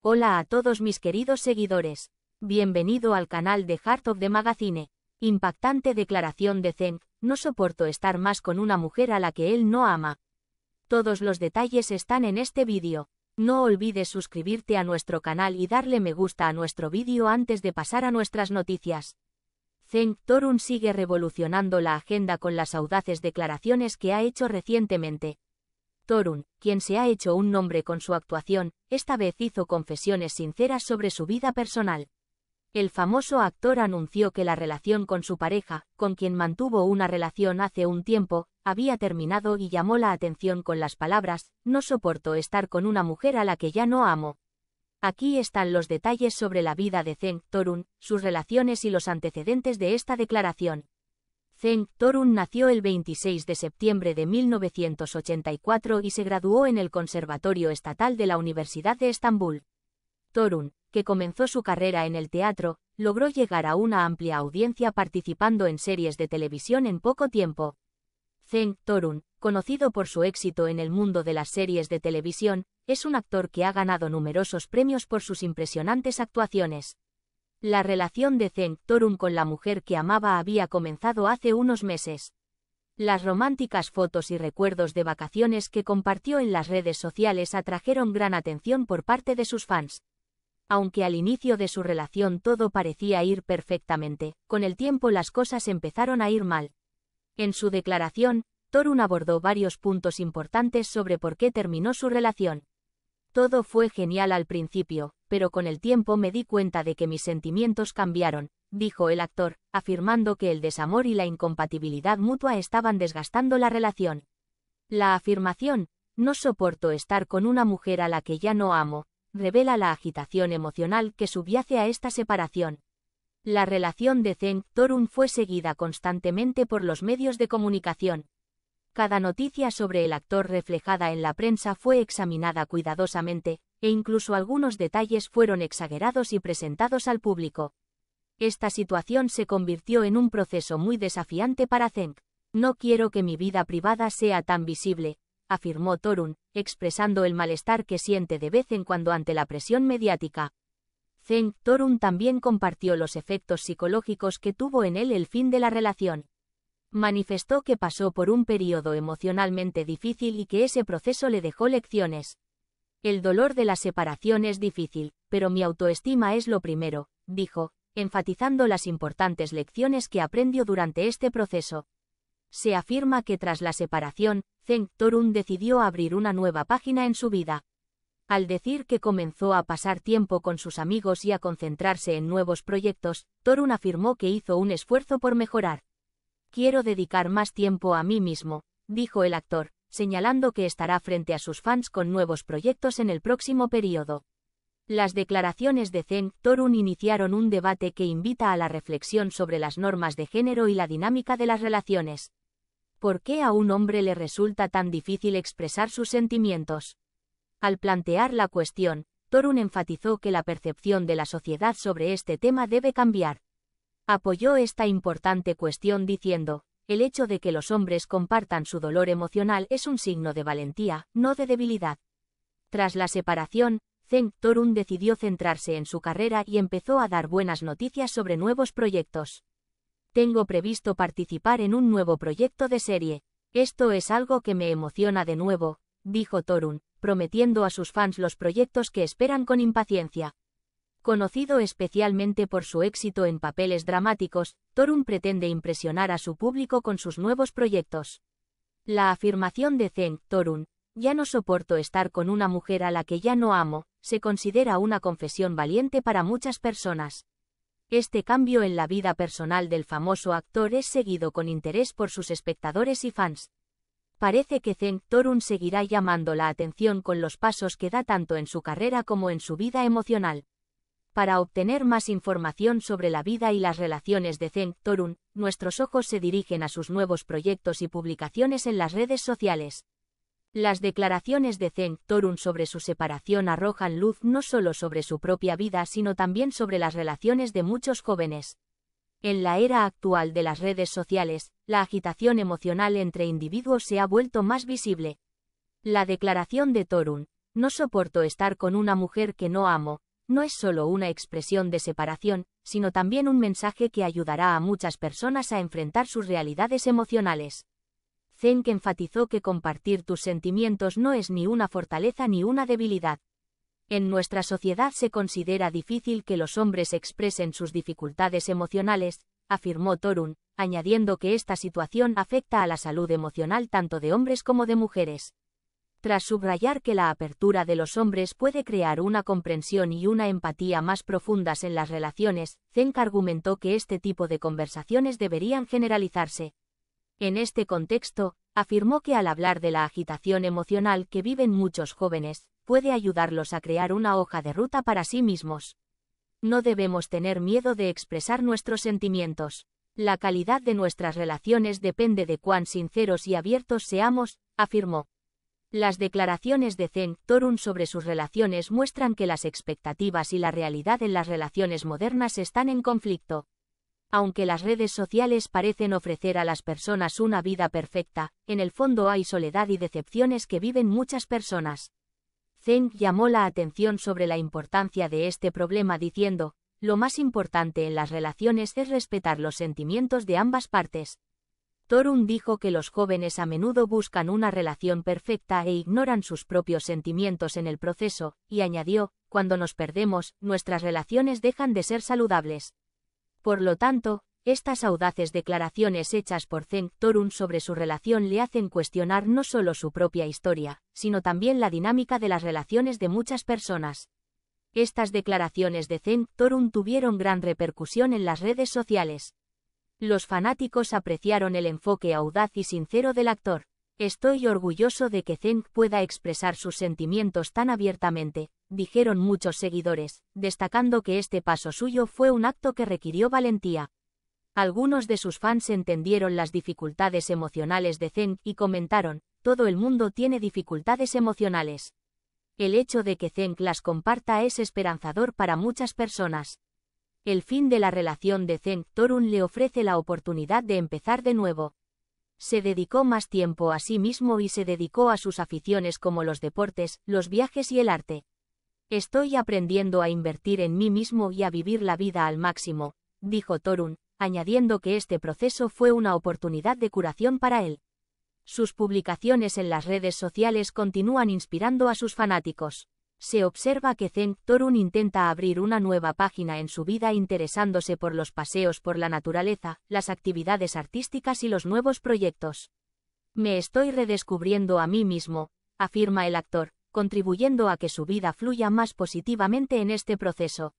Hola a todos mis queridos seguidores. Bienvenido al canal de Heart of the Magazine. Impactante declaración de Zeng, no soporto estar más con una mujer a la que él no ama. Todos los detalles están en este vídeo. No olvides suscribirte a nuestro canal y darle me gusta a nuestro vídeo antes de pasar a nuestras noticias. Zeng Torun sigue revolucionando la agenda con las audaces declaraciones que ha hecho recientemente. Torun, quien se ha hecho un nombre con su actuación, esta vez hizo confesiones sinceras sobre su vida personal. El famoso actor anunció que la relación con su pareja, con quien mantuvo una relación hace un tiempo, había terminado y llamó la atención con las palabras, no soporto estar con una mujer a la que ya no amo. Aquí están los detalles sobre la vida de Zeng Torun, sus relaciones y los antecedentes de esta declaración. Zeng Torun nació el 26 de septiembre de 1984 y se graduó en el Conservatorio Estatal de la Universidad de Estambul. Torun, que comenzó su carrera en el teatro, logró llegar a una amplia audiencia participando en series de televisión en poco tiempo. Zeng Torun, conocido por su éxito en el mundo de las series de televisión, es un actor que ha ganado numerosos premios por sus impresionantes actuaciones. La relación de Zeng Torun con la mujer que amaba había comenzado hace unos meses. Las románticas fotos y recuerdos de vacaciones que compartió en las redes sociales atrajeron gran atención por parte de sus fans. Aunque al inicio de su relación todo parecía ir perfectamente, con el tiempo las cosas empezaron a ir mal. En su declaración, Torun abordó varios puntos importantes sobre por qué terminó su relación. Todo fue genial al principio, pero con el tiempo me di cuenta de que mis sentimientos cambiaron, dijo el actor, afirmando que el desamor y la incompatibilidad mutua estaban desgastando la relación. La afirmación, no soporto estar con una mujer a la que ya no amo, revela la agitación emocional que subyace a esta separación. La relación de Zeng Torun fue seguida constantemente por los medios de comunicación. Cada noticia sobre el actor reflejada en la prensa fue examinada cuidadosamente, e incluso algunos detalles fueron exagerados y presentados al público. Esta situación se convirtió en un proceso muy desafiante para Zeng. No quiero que mi vida privada sea tan visible, afirmó Torun, expresando el malestar que siente de vez en cuando ante la presión mediática. Zeng Torun también compartió los efectos psicológicos que tuvo en él el fin de la relación. Manifestó que pasó por un periodo emocionalmente difícil y que ese proceso le dejó lecciones. El dolor de la separación es difícil, pero mi autoestima es lo primero, dijo, enfatizando las importantes lecciones que aprendió durante este proceso. Se afirma que tras la separación, Zeng Torun decidió abrir una nueva página en su vida. Al decir que comenzó a pasar tiempo con sus amigos y a concentrarse en nuevos proyectos, Torun afirmó que hizo un esfuerzo por mejorar. Quiero dedicar más tiempo a mí mismo, dijo el actor, señalando que estará frente a sus fans con nuevos proyectos en el próximo periodo. Las declaraciones de Zeng Torun iniciaron un debate que invita a la reflexión sobre las normas de género y la dinámica de las relaciones. ¿Por qué a un hombre le resulta tan difícil expresar sus sentimientos? Al plantear la cuestión, Torun enfatizó que la percepción de la sociedad sobre este tema debe cambiar. Apoyó esta importante cuestión diciendo, el hecho de que los hombres compartan su dolor emocional es un signo de valentía, no de debilidad. Tras la separación, Zeng Torun decidió centrarse en su carrera y empezó a dar buenas noticias sobre nuevos proyectos. Tengo previsto participar en un nuevo proyecto de serie. Esto es algo que me emociona de nuevo, dijo Torun, prometiendo a sus fans los proyectos que esperan con impaciencia. Conocido especialmente por su éxito en papeles dramáticos, Torun pretende impresionar a su público con sus nuevos proyectos. La afirmación de Zeng Torun, ya no soporto estar con una mujer a la que ya no amo, se considera una confesión valiente para muchas personas. Este cambio en la vida personal del famoso actor es seguido con interés por sus espectadores y fans. Parece que Zeng Torun seguirá llamando la atención con los pasos que da tanto en su carrera como en su vida emocional. Para obtener más información sobre la vida y las relaciones de Zeng Torun, nuestros ojos se dirigen a sus nuevos proyectos y publicaciones en las redes sociales. Las declaraciones de Zeng Torun sobre su separación arrojan luz no solo sobre su propia vida, sino también sobre las relaciones de muchos jóvenes. En la era actual de las redes sociales, la agitación emocional entre individuos se ha vuelto más visible. La declaración de Torun, no soporto estar con una mujer que no amo, no es solo una expresión de separación, sino también un mensaje que ayudará a muchas personas a enfrentar sus realidades emocionales. Zenk enfatizó que compartir tus sentimientos no es ni una fortaleza ni una debilidad. En nuestra sociedad se considera difícil que los hombres expresen sus dificultades emocionales, afirmó Torun, añadiendo que esta situación afecta a la salud emocional tanto de hombres como de mujeres tras subrayar que la apertura de los hombres puede crear una comprensión y una empatía más profundas en las relaciones, Zenk argumentó que este tipo de conversaciones deberían generalizarse. En este contexto, afirmó que al hablar de la agitación emocional que viven muchos jóvenes, puede ayudarlos a crear una hoja de ruta para sí mismos. No debemos tener miedo de expresar nuestros sentimientos. La calidad de nuestras relaciones depende de cuán sinceros y abiertos seamos, afirmó. Las declaraciones de Zeng Torun sobre sus relaciones muestran que las expectativas y la realidad en las relaciones modernas están en conflicto. Aunque las redes sociales parecen ofrecer a las personas una vida perfecta, en el fondo hay soledad y decepciones que viven muchas personas. Zeng llamó la atención sobre la importancia de este problema diciendo, lo más importante en las relaciones es respetar los sentimientos de ambas partes. Torun dijo que los jóvenes a menudo buscan una relación perfecta e ignoran sus propios sentimientos en el proceso, y añadió, cuando nos perdemos, nuestras relaciones dejan de ser saludables. Por lo tanto, estas audaces declaraciones hechas por Zeng Torun sobre su relación le hacen cuestionar no solo su propia historia, sino también la dinámica de las relaciones de muchas personas. Estas declaraciones de Zeng Torun tuvieron gran repercusión en las redes sociales. Los fanáticos apreciaron el enfoque audaz y sincero del actor. Estoy orgulloso de que Zeng pueda expresar sus sentimientos tan abiertamente, dijeron muchos seguidores, destacando que este paso suyo fue un acto que requirió valentía. Algunos de sus fans entendieron las dificultades emocionales de Zeng y comentaron, todo el mundo tiene dificultades emocionales. El hecho de que Zeng las comparta es esperanzador para muchas personas el fin de la relación de Zen Torun le ofrece la oportunidad de empezar de nuevo. Se dedicó más tiempo a sí mismo y se dedicó a sus aficiones como los deportes, los viajes y el arte. Estoy aprendiendo a invertir en mí mismo y a vivir la vida al máximo, dijo Torun, añadiendo que este proceso fue una oportunidad de curación para él. Sus publicaciones en las redes sociales continúan inspirando a sus fanáticos se observa que Zen Torun intenta abrir una nueva página en su vida interesándose por los paseos por la naturaleza, las actividades artísticas y los nuevos proyectos. Me estoy redescubriendo a mí mismo, afirma el actor, contribuyendo a que su vida fluya más positivamente en este proceso.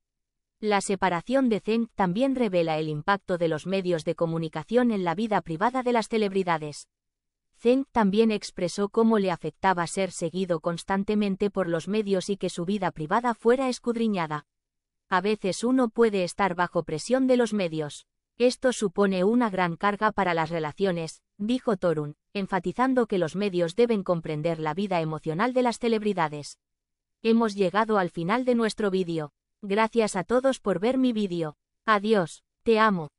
La separación de Zen también revela el impacto de los medios de comunicación en la vida privada de las celebridades. Zeng también expresó cómo le afectaba ser seguido constantemente por los medios y que su vida privada fuera escudriñada. A veces uno puede estar bajo presión de los medios. Esto supone una gran carga para las relaciones, dijo Torun, enfatizando que los medios deben comprender la vida emocional de las celebridades. Hemos llegado al final de nuestro vídeo. Gracias a todos por ver mi vídeo. Adiós, te amo.